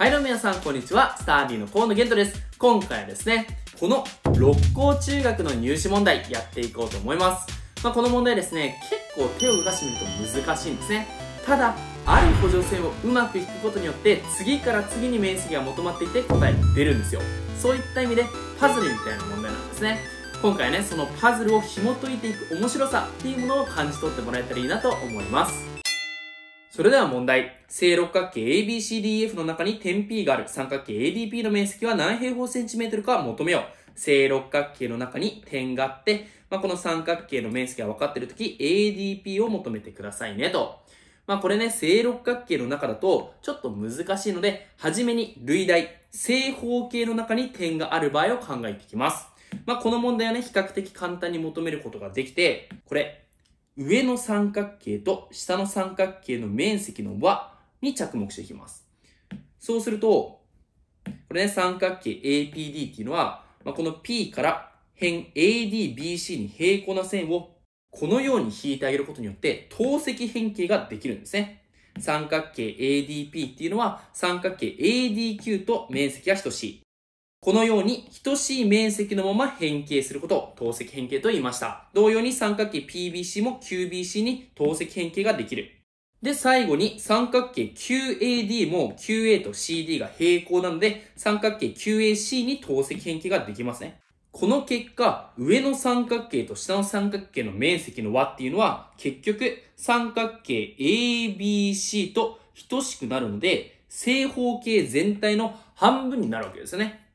はいどうも皆さん、こんにちは。スタービーの河野玄斗です。今回はですね、この六甲中学の入試問題やっていこうと思います。まあ、この問題ですね、結構手を動かしてみると難しいんですね。ただ、ある補助線をうまく引くことによって、次から次に面積が求まっていて答えが出るんですよ。そういった意味で、パズルみたいな問題なんですね。今回ね、そのパズルを紐解いていく面白さっていうものを感じ取ってもらえたらいいなと思います。それでは問題。正六角形 ABCDF の中に点 P がある三角形 ADP の面積は何平方センチメートルか求めよう。正六角形の中に点があって、まあ、この三角形の面積が分かっているとき、ADP を求めてくださいねと。まあ、これね、正六角形の中だと、ちょっと難しいので、はじめに類題、正方形の中に点がある場合を考えていきます。まあ、この問題はね、比較的簡単に求めることができて、これ、上の三角形と下の三角形の面積の和に着目していきます。そうすると、これね、三角形 APD っていうのは、まあ、この P から辺 ADBC に平行な線をこのように引いてあげることによって透析変形ができるんですね。三角形 ADP っていうのは三角形 ADQ と面積が等しい。このように等しい面積のまま変形することを等積変形と言いました。同様に三角形 PBC も QBC に等積変形ができる。で、最後に三角形 QAD も QA と CD が平行なので、三角形 QAC に等積変形ができますね。この結果、上の三角形と下の三角形の面積の和っていうのは、結局、三角形 ABC と等しくなるので、正方形全体の半分になるわけですよね。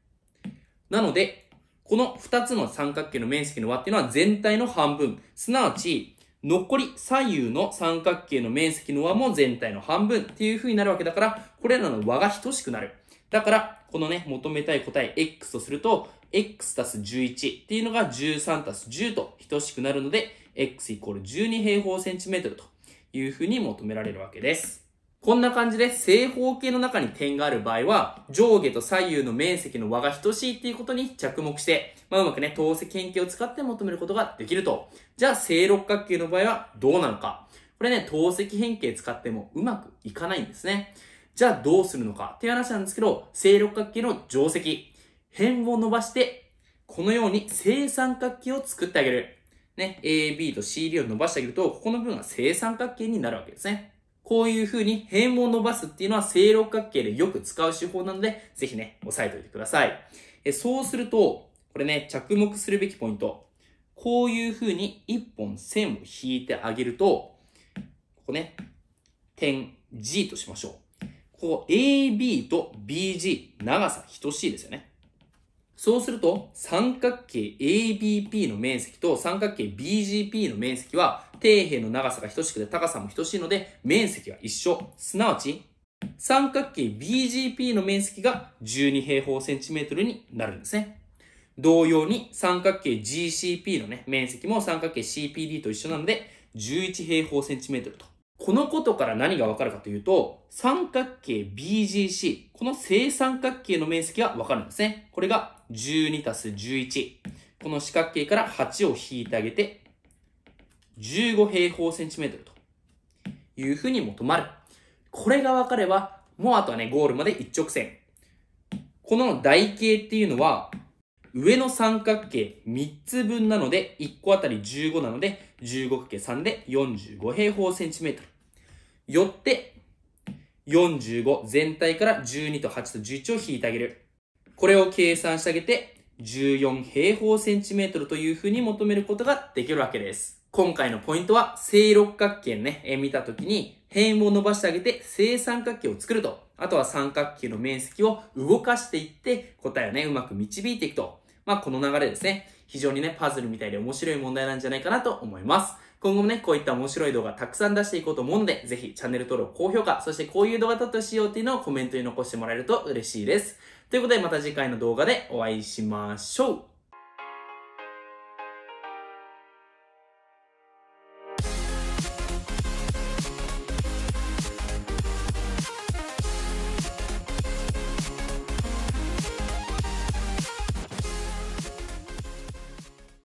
なので、この2つの三角形の面積の和っていうのは全体の半分。すなわち、残り左右の三角形の面積の和も全体の半分っていう風になるわけだから、これらの和が等しくなる。だから、このね、求めたい答え x とすると、x たす11っていうのが13たす10と等しくなるので、x イコール12平方センチメートルという風に求められるわけです。こんな感じで正方形の中に点がある場合は、上下と左右の面積の和が等しいっていうことに着目して、まあ、うまくね、透析変形を使って求めることができると。じゃあ、正六角形の場合はどうなのか。これね、透析変形使ってもうまくいかないんですね。じゃあ、どうするのかっていう話なんですけど、正六角形の定石。辺を伸ばして、このように正三角形を作ってあげる。ね、AB と CD を伸ばしてあげると、ここの部分が正三角形になるわけですね。こういう風に辺を伸ばすっていうのは正六角形でよく使う手法なので、ぜひね、押さえておいてください。えそうすると、これね、着目するべきポイント。こういう風に一本線を引いてあげると、ここね、点 G としましょう。ここ AB と BG、長さ等しいですよね。そうすると、三角形 ABP の面積と三角形 BGP の面積は、底辺の長さが等しくて高さも等しいので、面積は一緒。すなわち、三角形 BGP の面積が12平方センチメートルになるんですね。同様に三角形 GCP のね、面積も三角形 CPD と一緒なので、11平方センチメートルとこのことから何がわかるかというと、三角形 BGC、この正三角形の面積がわかるんですね。これが12たす11。この四角形から8を引いてあげて、15平方センチメートルというふうに求まる。これがわかれば、もうあとはね、ゴールまで一直線。この台形っていうのは、上の三角形3つ分なので、1個あたり15なので、15×3 で45平方センチメートル。よって、45全体から12と8と11を引いてあげる。これを計算してあげて、14平方センチメートルというふうに求めることができるわけです。今回のポイントは、正六角形ね、え見たときに、辺を伸ばしてあげて、正三角形を作ると。あとは三角形の面積を動かしていって、答えをね、うまく導いていくと。まあ、この流れですね。非常にね、パズルみたいで面白い問題なんじゃないかなと思います。今後もね、こういった面白い動画たくさん出していこうと思うので、ぜひチャンネル登録、高評価、そしてこういう動画てとしよっていうのをコメントに残してもらえると嬉しいです。ということでまた次回の動画でお会いしましょう。